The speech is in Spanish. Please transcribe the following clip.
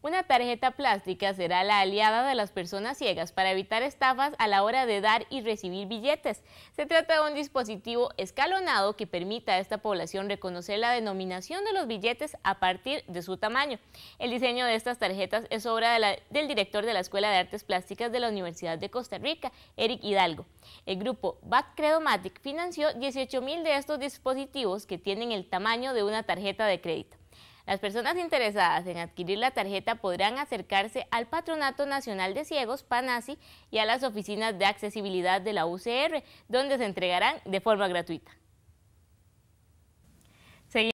Una tarjeta plástica será la aliada de las personas ciegas para evitar estafas a la hora de dar y recibir billetes. Se trata de un dispositivo escalonado que permita a esta población reconocer la denominación de los billetes a partir de su tamaño. El diseño de estas tarjetas es obra del director de la Escuela de Artes Plásticas de la Universidad de Costa Rica, Eric Hidalgo. El grupo Back Credomatic financió 18.000 de estos dispositivos que tienen el tamaño de una tarjeta de crédito. Las personas interesadas en adquirir la tarjeta podrán acercarse al Patronato Nacional de Ciegos, PANASI, y a las oficinas de accesibilidad de la UCR, donde se entregarán de forma gratuita.